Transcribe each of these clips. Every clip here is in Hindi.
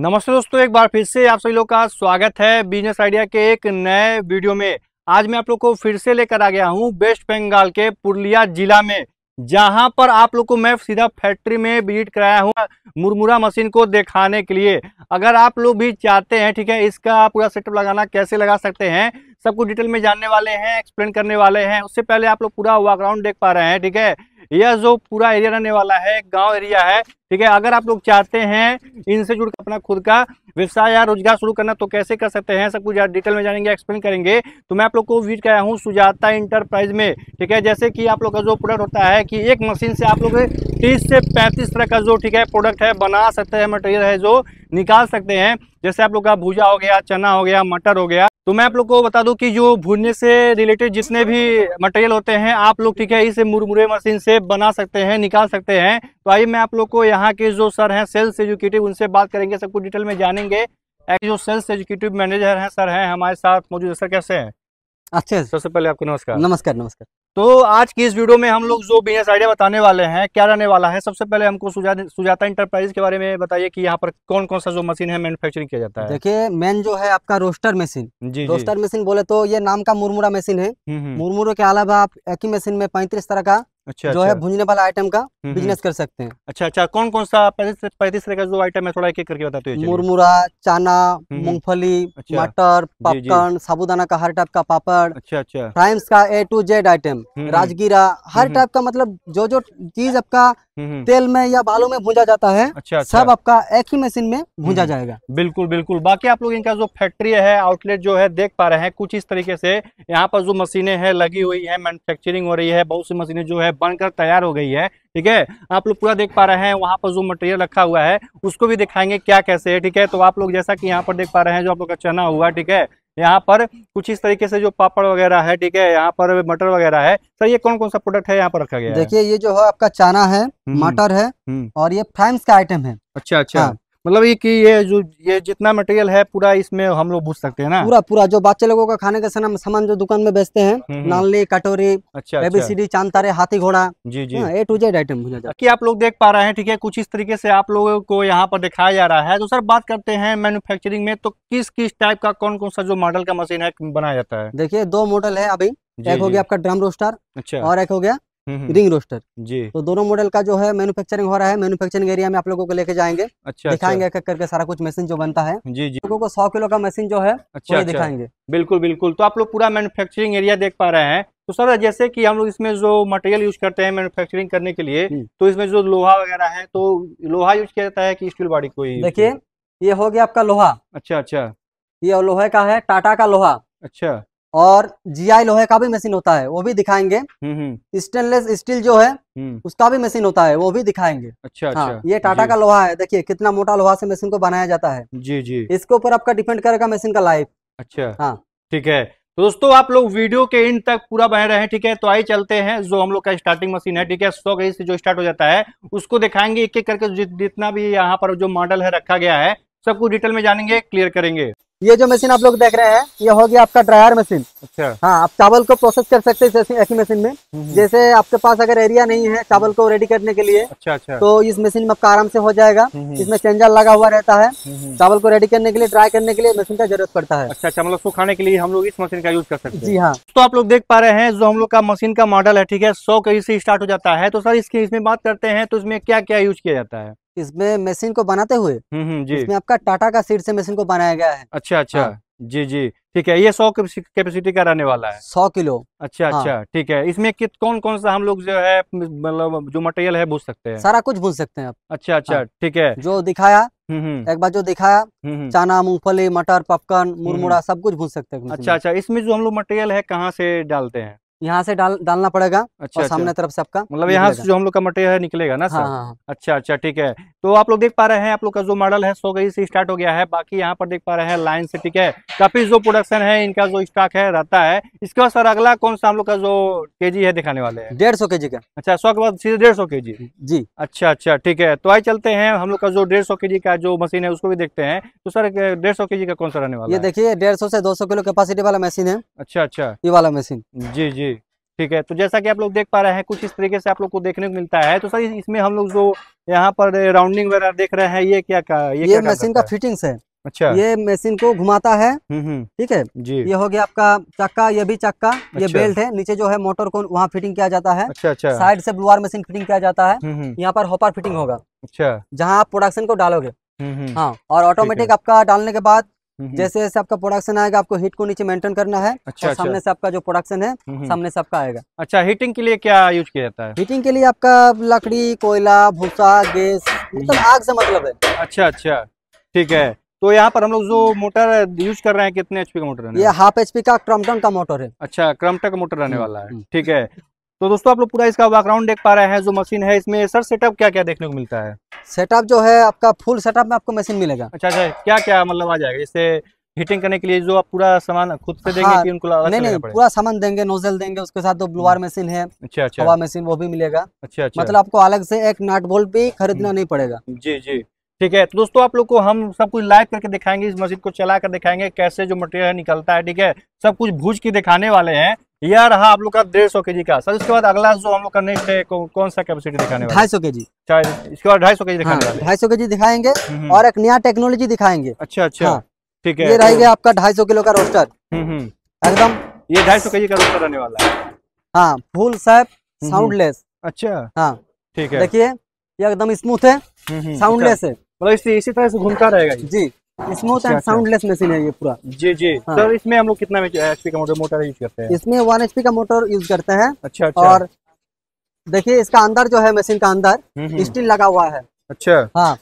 नमस्ते दोस्तों एक बार फिर से आप सभी लोग का स्वागत है बिजनेस आइडिया के एक नए वीडियो में आज मैं आप लोग को फिर से लेकर आ गया हूँ वेस्ट बंगाल के पुरलिया जिला में जहाँ पर आप लोग को मैं सीधा फैक्ट्री में विजिट कराया हूँ मुरमुरा मशीन को दिखाने के लिए अगर आप लोग भी चाहते हैं ठीक है इसका पूरा सेटअप लगाना कैसे लगा सकते हैं सब कुछ डिटेल में जानने वाले हैं एक्सप्लेन करने वाले हैं उससे पहले आप लोग पूरा वाकग्राउंड देख पा रहे हैं ठीक है यह जो पूरा एरिया रहने वाला है गांव एरिया है ठीक है अगर आप लोग चाहते हैं इनसे जुड़ अपना खुद का व्यवसाय या रोजगार शुरू करना तो कैसे कर सकते हैं सब कुछ डिटेल में जानेंगे एक्सप्लेन करेंगे तो मैं आप लोग को विजिट कराया हूँ सुजाता इंटरप्राइज में ठीक है जैसे कि आप लोग का जो प्रोडक्ट होता है कि एक मशीन से आप लोग तीस से पैंतीस तरह का जो ठीक है प्रोडक्ट है बना सकते हैं मटेरियल है जो निकाल सकते हैं जैसे आप लोग का भूजा हो गया चना हो गया मटर हो गया तो मैं आप लोग को बता दूं कि जो भूनने से रिलेटेड जितने भी मटेरियल होते हैं आप लोग ठीक है इसे मुरमुरे मशीन से बना सकते हैं निकाल सकते हैं तो आइए मैं आप लोग को यहाँ के जो सर हैं सेल्स एजुकेटिव उनसे बात करेंगे सब कुछ डिटेल में जानेंगे जो सेल्स एजुकेटिव मैनेजर हैं सर हैं हमारे साथ मौजूद सर कैसे हैं अच्छे सबसे पहले आपको नमस्कार नमस्कार नमस्कार तो आज की इस वीडियो में हम लोग जो बिजनेस आइडिया बताने वाले हैं क्या रहने वाला है सबसे पहले हमको सुजा सुजाता इंटरप्राइज के बारे में बताइए कि यहाँ पर कौन कौन सा जो मशीन है मैन्युफैक्चरिंग किया जाता है देखिए मेन जो है आपका रोस्टर मशीन जी रोस्टर मशीन बोले तो ये नाम का मुरमुरा मशीन है हम्म, हम्म। मुरमुरे के अलावा आप एक ही मशीन में पैंतीस तरह का अच्छा, जो अच्छा। है भुंजने वाला आइटम का बिजनेस हम्म, हम्म। कर सकते हैं अच्छा अच्छा कौन कौन सा पैंतीस पैंतीस तरह का जो आइटम है थोड़ा एक एक करके बताते हैं मुरमुरा चना हम्म, मूंगफली अच्छा। मटर पॉपकॉर्न साबुदाना का हर टाइप का पापड़ अच्छा अच्छा फ्राइम्स का ए टू जेड आइटम राजगीरा हर टाइप का मतलब जो जो चीज आपका हम्म, हम्म। तेल में या बालों में भूजा जाता है अच्छा, अच्छा। सब आपका एक ही मशीन में भूजा हम्म। जाएगा बिल्कुल बिल्कुल बाकी आप लोग इनका जो फैक्ट्री है आउटलेट जो है देख पा रहे हैं कुछ इस तरीके से यहाँ पर जो मशीनें हैं लगी हुई है मैन्युफैक्चरिंग हो रही है बहुत सी मशीनें जो है बनकर तैयार हो गई है ठीक है आप लोग पूरा देख पा रहे हैं वहाँ पर जो मटेरियल रखा हुआ है उसको भी दिखाएंगे क्या कैसे है ठीक है तो आप लोग जैसा की यहाँ पर देख पा रहे हैं जो आप लोग का चना हुआ ठीक है यहाँ पर कुछ इस तरीके से जो पापड़ वगैरह है ठीक है यहाँ पर मटर वगैरह है सर ये कौन कौन सा प्रोडक्ट है यहाँ पर रखा गया देखिए ये जो है आपका चाना है हम्म, मटर है हम्म। और ये फ्राइम्स का आइटम है अच्छा अच्छा हाँ, मतलब ये कि ये जो ये जितना मटेरियल है पूरा इसमें हम लोग भूज सकते हैं ना पूरा पूरा जो बच्चे लोगों का खाने का सामान जो दुकान में बेचते हैं हम्म, हम्म। नाली कटोरी अच्छा बेबीसीडी अच्छा। हाथी घोड़ा जी जी ए टू जेड आइटम की आप लोग देख पा रहे हैं ठीक है कुछ इस तरीके से आप लोगों को यहाँ पर दिखाया जा रहा है तो सर बात करते हैं मैन्युफेक्चरिंग में तो किस किस टाइप का कौन कौन सा जो मॉडल का मशीन है बनाया जाता है देखिये दो मॉडल है अभी एक हो गया आपका ड्रम अच्छा। रोस्टर और एक हो गया रिंग रोस्टर जी तो दोनों मॉडल का जो है मैन्युफैक्चरिंग हो रहा है मैन्युफैक्चरिंग एरिया में आप लोगों को लेके जाएंगे अच्छा, अच्छा। दिखाएंगे अच्छा। करके सारा कुछ मशीन जो बनता है जी जी लोगों को सौ किलो का मशीन जो है अच्छा, अच्छा दिखाएंगे बिल्कुल बिल्कुल तो आप लोग पूरा मैन्युफैक्चरिंग एरिया देख पा रहे हैं तो सर जैसे कि हम लोग इसमें जो मटेरियल यूज करते हैं मैन्युफैक्चरिंग करने के लिए हम्म। तो इसमें जो लोहा वगैरह है तो लोहा यूज किया जाता है कि स्टील बॉडी को देखिए ये हो गया आपका लोहा अच्छा अच्छा ये लोहे का है टाटा का लोहा अच्छा और जीआई लोहे का भी मशीन होता है वो भी दिखाएंगे स्टेनलेस हम्म, स्टील हम्म। जो है हम्म। उसका भी मशीन होता है वो भी दिखाएंगे अच्छा हाँ, अच्छा ये टाटा का लोहा है देखिए कितना मोटा लोहा से मशीन को बनाया जाता है जी जी इसके ऊपर आपका डिपेंड करेगा मशीन का लाइफ अच्छा हाँ ठीक है तो दोस्तों आप लोग वीडियो के एंड तक पूरा बह रहे हैं ठीक है तो आई चलते हैं जो हम लोग का स्टार्टिंग मशीन है ठीक है सौ गई से जो स्टार्ट हो जाता है उसको दिखाएंगे एक एक करके जितना भी यहाँ पर जो मॉडल है रखा गया है सबको डिटेल में जानेंगे क्लियर करेंगे ये जो मशीन आप लोग देख रहे हैं ये हो गया आपका ड्रायर मशीन अच्छा हाँ आप चावल को प्रोसेस कर सकते हैं एक ही मशीन में हम्म, हम्म। जैसे आपके पास अगर एरिया नहीं है चावल को रेडी करने के लिए अच्छा अच्छा तो इस मशीन में आपका आराम से हो जाएगा हम्म, इसमें चेंजर लगा हुआ रहता है चावल को रेडी करने के लिए ड्राई करने के लिए मशीन का जरूरत पड़ता है अच्छा चावल अच्छा, मतलब सुखाने के लिए हम लोग इस मशीन का यूज कर सकते हैं जी हाँ तो आप लोग देख पा रहे हैं जो हम लोग का मशीन का मॉडल है ठीक है सौ के से स्टार्ट हो जाता है तो सर इसकी इसमें बात करते हैं तो इसमें क्या क्या यूज किया जाता है इसमें मशीन को बनाते हुए हम्म, हम्म, जी इसमें आपका टाटा का सीट से मशीन को बनाया गया है अच्छा अच्छा हाँ। जी जी ठीक है ये सौ कैपेसिटी का रहने वाला है सौ किलो अच्छा हाँ। अच्छा ठीक है इसमें कित कौन कौन सा हम लोग जो है मतलब जो मटेरियल है भूज सकते हैं सारा कुछ भूज सकते हैं आप अच्छा अच्छा हाँ। ठीक है जो दिखाया हम्म, एक बार जो दिखाया चना मूंगफली मटर पॉपकॉर्न मुरमुरा सब कुछ भूज सकते हैं अच्छा अच्छा इसमें जो हम लोग मटेरियल है कहाँ से डालते हैं यहाँ से डाल डालना पड़ेगा अच्छा, और सामने अच्छा। तरफ से आपका मतलब यहाँ से जो हम लोग का मटेरियल है निकलेगा ना हाँ, सर हाँ, हाँ। अच्छा अच्छा ठीक है तो आप लोग देख पा रहे हैं आप लोग का जो मॉडल है सौ गई से स्टार्ट हो गया है बाकी यहाँ पर देख पा रहे हैं लाइन से ठीक है काफी जो प्रोडक्शन है इनका जो स्टॉक है रहता है इसके बाद सर अगला कौन सा हम लोग का जो के है दिखाने वाले डेढ़ सौ के का अच्छा सौ के बाद सीधे डेढ़ सौ के जी अच्छा अच्छा ठीक है तो आई चलते हैं हम लोग का जो डेढ़ सौ के का जो मशीन है उसको भी देखते हैं तो सर डेढ़ सौ के का कौन सा रहने वाला ये देखिए डेढ़ सौ से दो सौ किलो कैपेसिटी वाला मशीन है अच्छा अच्छा ये वाला मशीन जी जी ठीक है तो जैसा कि आप लोग देख पा रहे हैं कुछ इस तरीके से आप लोग को देखने को मिलता है तो सर इसमें हम लोग जो यहाँ पर राउंडिंग वगैरह देख रहे हैं ये क्या का ये, ये मशीन का फिटिंग्स है अच्छा ये मशीन को घुमाता है हम्म, हम्म। ठीक है जी ये हो गया आपका चक्का ये भी चक्का अच्छा। ये बेल्ट है नीचे जो है मोटर को वहाँ फिटिंग किया जाता है अच्छा अच्छा साइड से ब्लूआर मशीन फिटिंग किया जाता है हम्म, यहाँ पर होपर फिटिंग होगा अच्छा जहाँ आप प्रोडक्शन को डालोगे हाँ और ऑटोमेटिक आपका डालने के बाद हम्म, हम्म। जैसे जैसे आपका प्रोडक्शन आएगा आपको हीट को नीचे मेंटेन करना है अच्छा, अच्छा। सामने से आपका जो प्रोडक्शन है हम्म, सामने से आपका आएगा अच्छा हीटिंग के लिए क्या यूज किया जाता है हीटिंग के लिए आपका लकड़ी कोयला भूसा गैस मतलब आग से मतलब है अच्छा अच्छा ठीक है तो यहाँ पर हम लोग जो मोटर यूज कर रहे हैं कितने एचपी का मोटर ये हाफ एचपी का क्रमटन का मोटर है अच्छा क्रमटन का मोटर रहने वाला है अच्छा, ठीक है तो दोस्तों आप लोग पूरा इसका बैकग्राउंड देख पा रहे हैं जो मशीन है इसमें सर सेटअप क्या क्या देखने को मिलता है सेटअप जो है आपका फुल सेटअप में आपको मशीन मिलेगा अच्छा अच्छा क्या क्या मतलब आ जाएगा इसे हीटिंग करने के लिए जो आप पूरा सामान खुद से देंगे हाँ, कि उनको नहीं नहीं पूरा सामान देंगे नोजल देंगे उसके साथ दो ब्लोअर हम्म। मशीन है अच्छा अच्छा हवा मशीन वो भी मिलेगा अच्छा अच्छा मतलब आपको अलग से एक नट बोल्ट भी खरीदना हम्म। नहीं पड़ेगा जी जी ठीक है तो दोस्तों आप लोग को हम सब कुछ लाइव करके दिखाएंगे इस मशीन को चला कर दिखाएंगे कैसे जो मटेरियल निकलता है ठीक है सब कुछ भूज के दिखाने वाले हैं यह रहा आप लोग का डेढ़ सौ के जी का सर उसके बाद अगला जो हम लोग का नेक्स्ट है कौ, कौन सा कैपेसिटी दिखाने ढाई सौ के जी इसके बाद ढाई सौ के जी दिखाने हाँ, ढाई सौ के जी दिखाएंगे हम्म, हम्म। और एक नया टेक्नोलॉजी दिखाएंगे अच्छा अच्छा हाँ। ठीक है ये रहेगा आपका ढाई सौ किलो का रोस्टर हम्म, एकदम ये ढाई सौ के जी का रोस्टर रहने वाला है हाँ फुल सैप साउंडलेस अच्छा हाँ ठीक है देखिए ये एकदम स्मूथ है साउंडलेस अच्छा। है मतलब इसी तरह से घूमता रहेगा जी स्मूथ एंड साउंडलेस मशीन है ये पूरा जी जी हाँ। सर इसमें हम लोग कितना एचपी का मोटर मोटर यूज करते हैं इसमें वन एचपी का मोटर यूज करते हैं अच्छा, अच्छा। और देखिए इसका अंदर जो है मशीन का अंदर स्टील हम्म, हम्म। लगा हुआ है अच्छा हाँ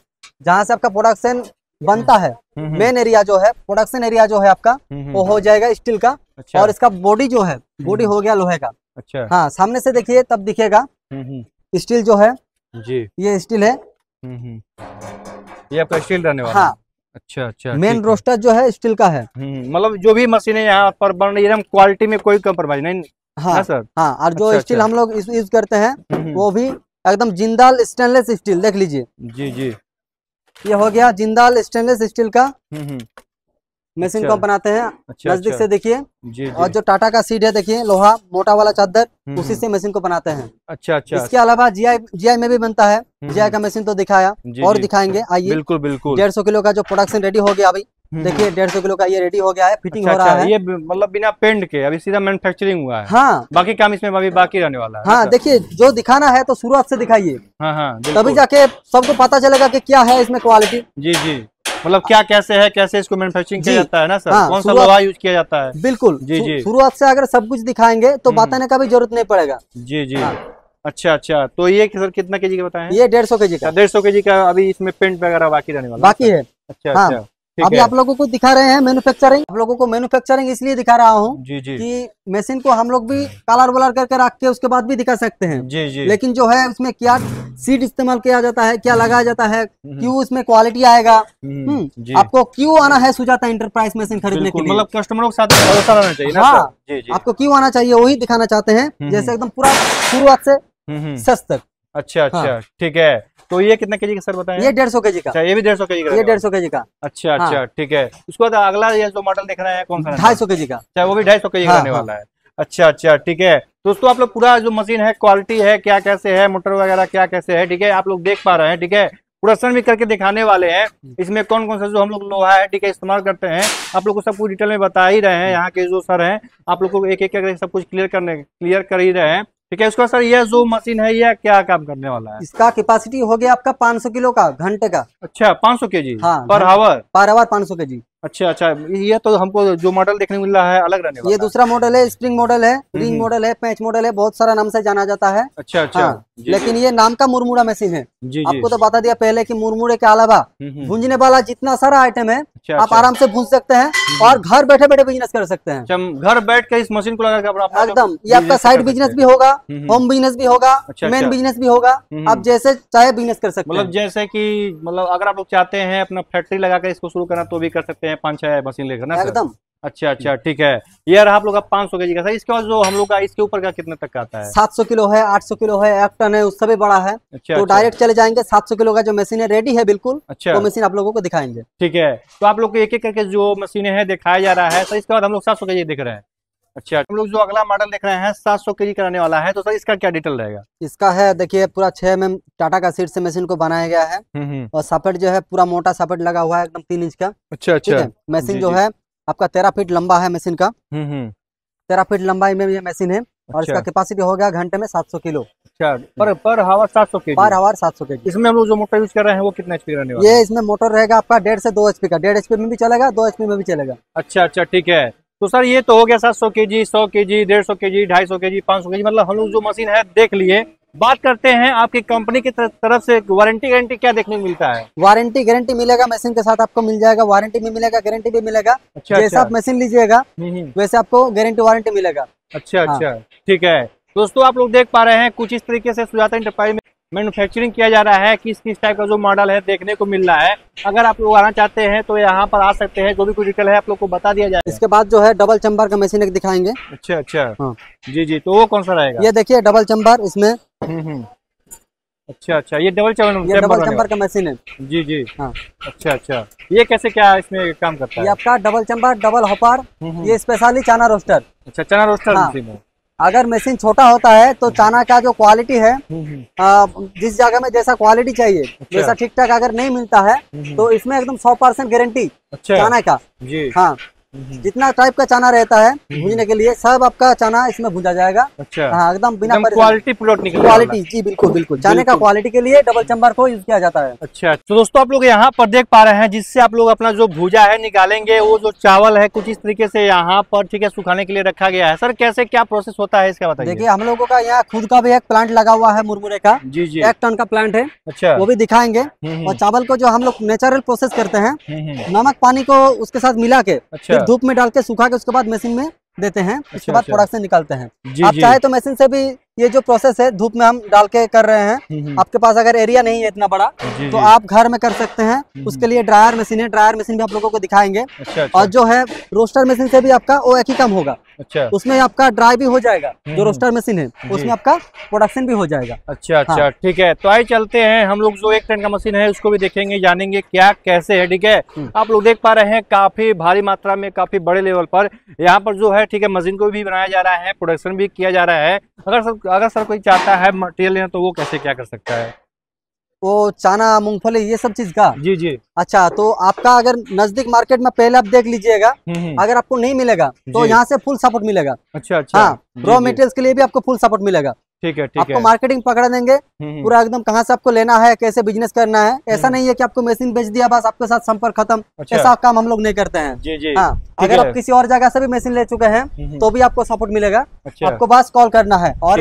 जहाँ से आपका प्रोडक्शन हम्म, बनता है मेन एरिया जो है प्रोडक्शन एरिया जो है आपका वो हो जाएगा स्टील का अच्छा। और इसका बॉडी जो है बॉडी हो गया लोहे का अच्छा हाँ सामने से देखिए तब दिखेगा स्टील जो है जी ये स्टील है ये आपका स्टील रहने वाला हाँ अच्छा अच्छा मेन रोस्टर जो है स्टील का है हम्म, मतलब जो भी मशीनें यहाँ पर बन रही है क्वालिटी में कोई कम्प्रोमाइज नहीं हाँ सर हाँ और जो स्टील अच्छा, अच्छा। हम लोग यूज करते हैं हम्म, हम्म। वो भी एकदम जिंदाल स्टेनलेस स्टील देख लीजिए जी जी ये हो गया जिंदाल स्टेनलेस स्टील का मशीन अच्छा, कम बनाते हैं अच्छा, नजदीक अच्छा, से देखिए और जो टाटा का सीड है देखिए लोहा मोटा वाला चादर हम्म, उसी हम्म। से मशीन को बनाते हैं अच्छा अच्छा इसके अलावा जीआई जीआई में भी बनता है जीआई हम्म, का मशीन तो दिखाया और दिखाएंगे आइए बिल्कुल बिल्कुल डेढ़ सौ किलो का जो प्रोडक्शन रेडी हो गया अभी देखिए डेढ़ सौ किलो का ये रेडी हो गया है फिटिंग अच्छा, हो रहा अच्छा, है ये मतलब बिना पेंट के अभी सीधा मैन्युफैक्चरिंग हुआ है हाँ बाकी काम इसमें अभी बाकी रहने वाला है हाँ अच्छा। देखिए जो दिखाना है तो शुरुआत से दिखाइए हाँ हाँ तभी जाके सबको पता चलेगा कि क्या है इसमें क्वालिटी जी जी मतलब क्या कैसे है कैसे इसको मैन्युफैक्चरिंग किया जाता है ना सर हाँ, कौन सा दवा यूज किया जाता है बिल्कुल जी जी शुरुआत से अगर सब कुछ दिखाएंगे तो हम्म। बताने का भी जरूरत नहीं पड़ेगा जी जी हाँ। अच्छा अच्छा तो ये सर कितना के जी का बताए ये डेढ़ सौ के जी का अच्छा, डेढ़ सौ के जी का अभी इसमें पेंट वगैरह बाकी रहने वाला बाकी है अच्छा हाँ। अच्छा अभी आप लोगों को दिखा रहे हैं मैन्युफैक्चरिंग आप लोगों को मैन्युफैक्चरिंग इसलिए दिखा रहा हूँ कि मशीन को हम लोग भी कलर वलर करके रख के उसके बाद भी दिखा सकते हैं जी जी लेकिन जो है उसमें क्या सीड इस्तेमाल किया जाता है क्या हम्म। लगाया जाता है क्यों हम्म। इसमें क्वालिटी आएगा हम्म, आपको क्यों आना है सुजाता इंटरप्राइज मशीन खरीदने के लिए मतलब कस्टमरों के साथ भरोसा रहना चाहिए ना हाँ, आपको क्यों आना चाहिए वही दिखाना चाहते हैं जैसे एकदम पूरा शुरुआत से सच तक अच्छा अच्छा हाँ। ठीक है तो ये कितना के जी का सर बताएं ये डेढ़ सौ के जी का अच्छा, ये भी डेढ़ सौ के जी का ये डेढ़ सौ के जी का अच्छा हाँ। अच्छा ठीक है उसके बाद अगला ये जो मॉडल देख रहे हैं कौन सा ढाई सौ के जी का चाहे अच्छा, वो भी ढाई सौ के जी का आने वाला है अच्छा अच्छा ठीक है दोस्तों आप लोग पूरा जो मशीन है क्वालिटी है क्या कैसे है मोटर वगैरह क्या कैसे है ठीक है आप लोग देख पा रहे हैं ठीक है प्रदर्शन भी करके दिखाने वाले हैं हम्म। इसमें कौन कौन सा जो हम लोग लोहा है ठीक है इस्तेमाल करते हैं आप लोग को सब कुछ डिटेल में बता ही रहे हैं हम्म। यहाँ के जो सर हैं आप लोग को एक एक करके सब कुछ क्लियर करने क्लियर कर ही रहे हैं ठीक है उसका सर यह जो मशीन है यह क्या काम करने वाला है इसका कैपेसिटी हो गया आपका 500 किलो का घंटे का अच्छा 500 जी हाँ पर आवर पर आवर 500 जी अच्छा अच्छा ये तो हमको जो मॉडल देखने मिल रहा है अलग रहने वाला ये दूसरा मॉडल है स्प्रिंग मॉडल है रिंग हम्म, मॉडल हम्म। है पैच मॉडल है बहुत सारा नाम से जाना जाता है अच्छा अच्छा हाँ, जी, लेकिन जी, ये नाम का मुरमुरा मशीन है जी, आपको तो बता दिया पहले कि मुरमुरे के अलावा हम्म, भूंजने वाला जितना सारा आइटम है अच्छा, अच्छा। आप आराम से भूंज सकते हैं और घर बैठे बैठे बिजनेस कर सकते हैं अच्छा, घर बैठ के इस मशीन को लगा एकदम ये आपका साइड बिजनेस भी होगा होम बिजनेस भी होगा मेन बिजनेस भी होगा आप जैसे चाहे बिजनेस कर सकते मतलब हैं मतलब जैसे की मतलब अगर आप लोग चाहते हैं अपना फैक्ट्री लगा के इसको शुरू करना तो भी कर सकते हैं हैं पाँच छह मशीन लेकर ना एकदम अच्छा अच्छा ठीक है यार आप लोग पाँच सौ के जी का इसके बाद जो हम लोग का इसके ऊपर का कितने तक का आता है सात सौ किलो है आठ सौ किलो है एक टन है उससे भी बड़ा है अच्छा, तो अच्छा। डायरेक्ट चले जाएंगे सात सौ किलो का जो मशीन है रेडी है बिल्कुल अच्छा तो मशीन आप लोगों को दिखाएंगे ठीक है तो आप लोग को एक एक करके जो मशीन है दिखाया जा रहा है तो इसके बाद हम लोग सात सौ के जी दिख रहे हैं अच्छा हम लोग जो अगला मॉडल देख रहे हैं सात सौ के जी कराने वाला है तो सर इसका क्या डिटेल रहेगा इसका है देखिए पूरा छह एम टाटा का सीट से मशीन को बनाया गया है हम्म, हम्म। और सपेट जो है पूरा मोटा सपेट लगा हुआ है एकदम तीन इंच का अच्छा अच्छा मशीन जो है आपका तेरह फीट लंबा है मशीन का हम्म, तेरह फीट लंबाई में ये मशीन है और इसका कैपेसिटी अच्छा। हो गया घंटे में सात सौ किलो अच्छा पर पर हवा सात सौ पर हावर सात सौ के इसमें हम लोग जो मोटर यूज कर रहे हैं वो कितना एचपी रहने वाला ये इसमें मोटर रहेगा आपका डेढ़ से दो एचपी का डेढ़ एचपी में भी चलेगा दो एचपी में भी चलेगा अच्छा अच्छा ठीक है तो सर ये तो हो गया सात सौ के जी सौ के जी डेढ़ सौ के जी ढाई सौ के जी पाँच सौ के जी मतलब हम लोग जो मशीन है देख लिए बात करते हैं आपकी कंपनी की तरफ से वारंटी गारंटी क्या देखने को मिलता है वारंटी गारंटी मिलेगा मशीन के साथ आपको मिल जाएगा वारंटी भी मिलेगा गारंटी भी मिलेगा अच्छा, अच्छा। जैसे आप मशीन लीजिएगा हम्म, हम्म। वैसे आपको गारंटी वारंटी मिलेगा अच्छा हाँ। अच्छा ठीक है दोस्तों आप लोग देख पा रहे हैं कुछ इस तरीके से सुजाता इंटरप्राइज मैन्युफैक्चरिंग किया जा रहा है किस किस टाइप का जो मॉडल है देखने को मिल रहा है अगर आप लोग आना चाहते हैं तो यहाँ पर आ सकते हैं जो भी कुछ डिटेल है आप लोग को बता दिया जाए इसके बाद जो है डबल चंबर का मशीन एक दिखाएंगे अच्छा अच्छा हाँ। जी जी तो वो कौन सा रहेगा ये देखिए डबल चंबर इसमें हम्म, हम्म। अच्छा अच्छा ये डबल चंबर डबल चंबर का मशीन है जी जी हाँ अच्छा अच्छा ये कैसे क्या इसमें काम करता है आपका डबल चंबर डबल हॉपर ये स्पेशली चाना रोस्टर अच्छा चाना हाँ। रोस्टर अगर मशीन छोटा होता है तो हम्म। चाना का जो क्वालिटी है हम्म, हम्म। जिस जगह में जैसा क्वालिटी चाहिए अच्छा। ठीक ठाक अगर नहीं मिलता है तो इसमें एकदम सौ परसेंट गारंटी अच्छा। चाना का जी हाँ हम्म। जितना टाइप का चना रहता है हम्म। भूजने के लिए सब आपका चना इसमें भूजा जाएगा अच्छा हाँ एकदम बिना क्वालिटी प्लॉट निकल क्वालिटी जी बिल्कुल बिल्कुल चने का क्वालिटी के लिए डबल चम्बर को यूज किया जाता है अच्छा तो दोस्तों आप लोग यहाँ पर देख पा रहे हैं जिससे आप लोग अपना जो भूजा है निकालेंगे वो जो चावल है कुछ इस तरीके से यहाँ पर ठीक है सुखाने के लिए रखा गया है सर कैसे क्या प्रोसेस होता है इसका बताइए देखिए हम लोगों का यहाँ खुद का भी एक प्लांट लगा हुआ है मुरमुरे का जी जी एक टन का प्लांट है अच्छा वो भी दिखाएंगे हम्म, और चावल को जो हम लोग नेचुरल प्रोसेस करते हैं नमक पानी को उसके साथ मिला के अच्छा। फिर अच्छा। धूप में डाल के सूखा के उसके बाद मशीन में देते हैं अच्छा, उसके बाद अच्छा। प्रोडक्शन निकालते हैं जी, आप जी। चाहे तो मशीन से भी ये जो प्रोसेस है धूप में हम डाल के कर रहे हैं हम्म, हम्म। आपके पास अगर एरिया नहीं है इतना बड़ा जी, तो आप घर में कर सकते हैं हम्म, उसके लिए ड्रायर मशीन है ड्रायर मशीन भी आप लोगों को दिखाएंगे अच्छा, अच्छा। और जो है रोस्टर मशीन से भी आपका वो एक ही कम होगा अच्छा उसमें आपका ड्राई भी हो जाएगा जो रोस्टर हम्म। मशीन है उसमें आपका प्रोडक्शन भी हो जाएगा अच्छा अच्छा हाँ। ठीक है तो आई चलते हैं हम लोग जो एक टन का मशीन है उसको भी देखेंगे जानेंगे क्या कैसे है ठीक है हम्म। आप लोग देख पा रहे हैं काफी भारी मात्रा में काफी बड़े लेवल पर यहाँ पर जो है ठीक है मशीन को भी बनाया जा रहा है प्रोडक्शन भी किया जा रहा है अगर सर अगर सर कोई चाहता है मटेरियल लेना तो वो कैसे क्या कर सकता है वो चाना मूंगफली ये सब चीज का जी जी अच्छा तो आपका अगर नजदीक मार्केट में पहले आप देख लीजिएगा हम्म, हम्म। अगर आपको नहीं मिलेगा तो यहाँ से फुल सपोर्ट मिलेगा अच्छा अच्छा हाँ रॉ मेटेरियल के लिए भी आपको फुल सपोर्ट मिलेगा ठीक है ठीक आपको मार्केटिंग पकड़ देंगे हम्म, हम्म। पूरा एकदम कहाँ से आपको लेना है कैसे बिजनेस करना है हम्म, ऐसा नहीं है कि आपको मशीन बेच दिया बस आपके साथ संपर्क खत्म अच्छा। ऐसा काम हम लोग नहीं करते हैं जी जी हाँ अगर आप किसी और जगह से भी मशीन ले चुके हैं तो भी आपको सपोर्ट मिलेगा अच्छा। आपको बस कॉल करना है और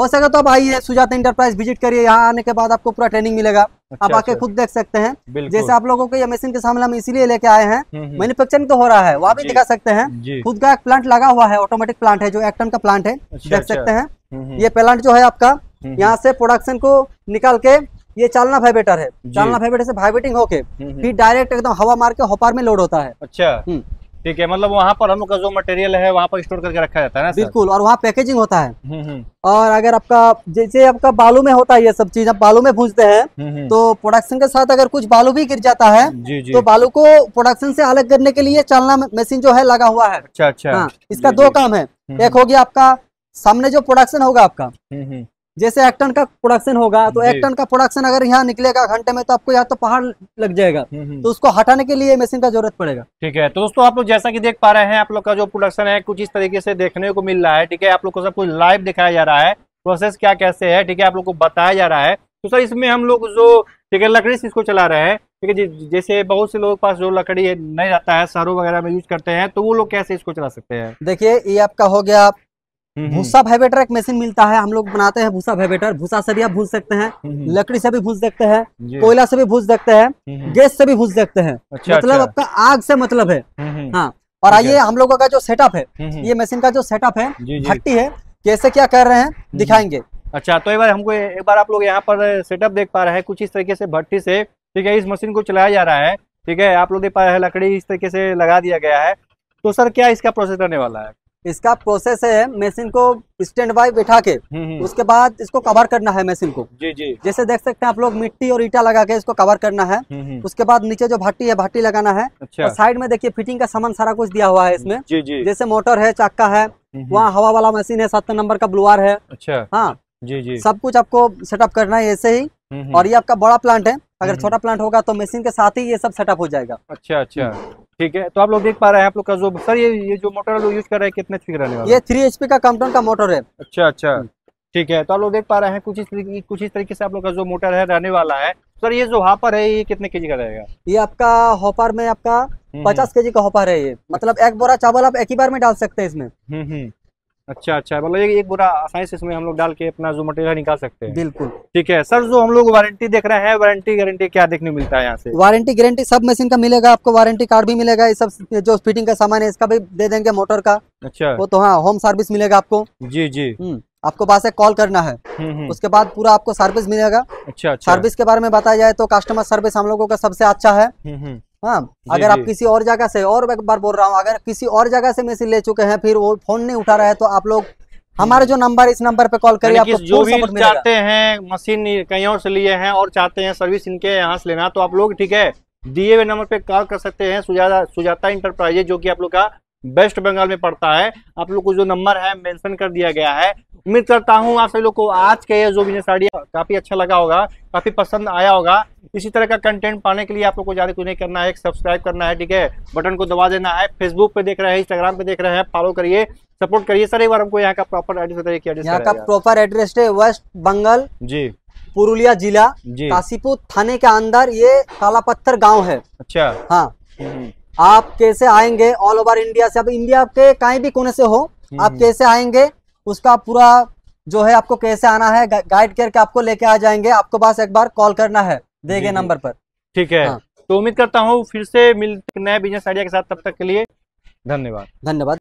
हो सके तो आप आइए सुजाता इंटरप्राइज विजिट करिए यहाँ आने के बाद आपको पूरा ट्रेनिंग मिलेगा अच्छा, आप आके अच्छा। खुद देख सकते हैं जैसे आप लोगों को यह मशीन के सामने हम इसीलिए लेके आए हैं मैन्युफैक्चरिंग हम्म, हम्म। तो हो रहा है वहाँ भी दिखा सकते हैं खुद का एक प्लांट लगा हुआ है ऑटोमेटिक प्लांट है जो एक्टन का प्लांट है अच्छा, देख अच्छा। सकते हैं हम्म, ये प्लांट जो है आपका यहाँ से प्रोडक्शन को निकाल के ये चालना फाइबेटर है चालना फाइबेटर से फाइबेटिंग होके फिर डायरेक्ट एकदम हवा मार के होपार में लोड होता है अच्छा ठीक है मतलब वहाँ पर हम लोग का जो मटेरियल है वहाँ पर स्टोर करके रखा जाता है ना बिल्कुल और वहाँ पैकेजिंग होता है हम्म, हम्म। और अगर आपका जैसे आपका बालू में होता है ये सब चीज आप बालू में भूजते हैं हम्म, तो प्रोडक्शन के साथ अगर कुछ बालू भी गिर जाता है जी जी। तो बालू को प्रोडक्शन से अलग करने के लिए चालना मशीन जो है लगा हुआ है अच्छा अच्छा हाँ, इसका दो काम है एक हो गया आपका सामने जो प्रोडक्शन होगा आपका जैसे एक टन का प्रोडक्शन होगा तो एक टन का प्रोडक्शन अगर यहाँ निकलेगा घंटे में तो आपको यहाँ तो पहाड़ लग जाएगा हम्म, हम्म। तो उसको हटाने के लिए मशीन का जरूरत पड़ेगा ठीक है तो दोस्तों आप लोग जैसा कि देख पा रहे हैं आप लोग का जो प्रोडक्शन है कुछ इस तरीके से देखने को मिल रहा है ठीक है आप लोग को सब कुछ लाइव दिखाया जा रहा है प्रोसेस क्या कैसे है ठीक है आप लोग को बताया जा रहा है तो सर इसमें हम लोग जो ठीक है लकड़ी से इसको चला रहे हैं ठीक है जैसे बहुत से लोगों के पास जो लकड़ी नहीं रहता है सरों वगैरह में यूज करते हैं तो वो लोग कैसे इसको चला सकते हैं देखिए ये आपका हो गया हम्म। भूसा फाइबेटर एक मशीन मिलता है हम लोग बनाते हैं भूसा फाइबेटर भूसा से भी आप भूज सकते हैं हम्म। लकड़ी से भी भूज देखते हैं कोयला से भी भूज देखते हैं हम्म। गैस से भी भूज देखते हैं अच्छा, मतलब अच्छा। आपका आग से मतलब है हाँ और आइए हम लोगों का जो सेटअप है ये मशीन का जो सेटअप है भट्टी है कैसे क्या कर रहे हैं दिखाएंगे अच्छा तो एक बार हमको एक बार आप लोग यहाँ पर सेटअप देख पा रहे हैं कुछ इस तरीके से भट्टी से ठीक है इस मशीन को चलाया जा रहा है ठीक है आप लोग देख पा रहे हैं लकड़ी इस तरीके से लगा दिया गया है तो सर क्या इसका प्रोसेस रहने वाला है इसका प्रोसेस है मशीन को स्टैंड बाय बैठा के हम्म, हम्म। उसके बाद इसको कवर करना है मशीन को जी जी जैसे देख सकते हैं आप लोग मिट्टी और ईटा लगा के इसको कवर करना है हम्म, उसके बाद नीचे जो भट्टी है भट्टी लगाना है अच्छा। और साइड में देखिए फिटिंग का सामान सारा कुछ दिया हुआ है इसमें जी जी जैसे मोटर है चक्का है वहाँ हवा वाला मशीन है सत्तर नंबर का ब्लूआर है अच्छा हाँ जी जी सब कुछ आपको सेटअप करना है ऐसे ही और ये आपका बड़ा प्लांट है अगर छोटा प्लांट होगा तो मशीन के साथ ही ये सब सेटअप हो जाएगा अच्छा अच्छा ठीक है तो आप लोग देख पा रहे हैं आप लोग का जो सर ये ये जो मोटर लोग यूज कर रहे हैं कितने एचपी रहने वाला ये थ्री एचपी का कंपन का मोटर है अच्छा अच्छा हम्म। ठीक है तो आप लोग देख पा रहे हैं कुछ इस कुछ इस तरीके से आप लोग का जो मोटर है रहने वाला है सर ये जो हापर है ये कितने के जी का रहेगा ये आपका हॉपर में आपका हम्म, हम्म। पचास के जी का हॉपर है ये मतलब एक बोरा चावल आप एक ही बार में डाल सकते हैं इसमें अच्छा अच्छा मतलब ये एक बुरा आसानी से इसमें हम लोग डाल के अपना जो मटेरियल निकाल सकते हैं बिल्कुल ठीक है सर जो हम लोग वारंटी देख रहे हैं वारंटी गारंटी क्या देखने मिलता है यहाँ से वारंटी गारंटी सब मशीन का मिलेगा आपको वारंटी कार्ड भी मिलेगा ये सब जो फिटिंग का सामान है इसका भी दे देंगे मोटर का अच्छा वो तो हाँ होम सर्विस मिलेगा आपको जी जी हम्म, आपको पास एक कॉल करना है हम्म, हम्म। उसके बाद पूरा आपको सर्विस मिलेगा अच्छा सर्विस अच्छा। के बारे में बताया जाए तो कस्टमर सर्विस हम लोगों का सबसे अच्छा है हाँ अगर आप किसी और जगह से और एक बार बोल रहा हूँ अगर किसी और जगह से मैसेज ले चुके हैं फिर वो फोन नहीं उठा रहा है तो आप लोग हमारे जो नंबर इस नंबर पे कॉल करिए आपको जो भी चाहते हैं मशीन कहीं और से लिए हैं और चाहते हैं सर्विस इनके यहाँ से लेना तो आप लोग ठीक है दिए हुए नंबर पे कॉल कर सकते हैं सुजाता सुजाता इंटरप्राइजेज जो कि आप लोग का वेस्ट बंगाल में पड़ता है आप लोग को जो नंबर है मेंशन कर दिया गया है उम्मीद करता हूँ आप सभी लोग को आज के जो बिजनेस आइडिया काफी अच्छा लगा होगा काफी पसंद आया होगा इसी तरह का कंटेंट पाने के लिए आप लोग को ज्यादा कुछ नहीं करना है सब्सक्राइब करना है ठीक है बटन को दबा देना है फेसबुक पे देख रहे हैं इंस्टाग्राम पे देख रहे हैं फॉलो करिए सपोर्ट करिए सर एक बार हमको यहाँ का प्रॉपर एड्रेस यहाँ का प्रॉपर एड्रेस है वेस्ट बंगाल जी पुरुलिया जिला काशीपुर थाने के अंदर ये काला पत्थर गाँव है अच्छा हाँ हम्म। आप कैसे आएंगे ऑल ओवर इंडिया से अब इंडिया के कहीं भी कोने से हो हम्म, आप हम्म। कैसे आएंगे उसका पूरा जो है आपको कैसे आना है गा, गाइड करके आपको लेके आ जाएंगे आपको बस एक बार कॉल करना है देंगे नंबर पर ठीक है हाँ। तो उम्मीद करता हूँ फिर से मिलते नए बिजनेस आइडिया के साथ तब तक के लिए धन्यवाद धन्यवाद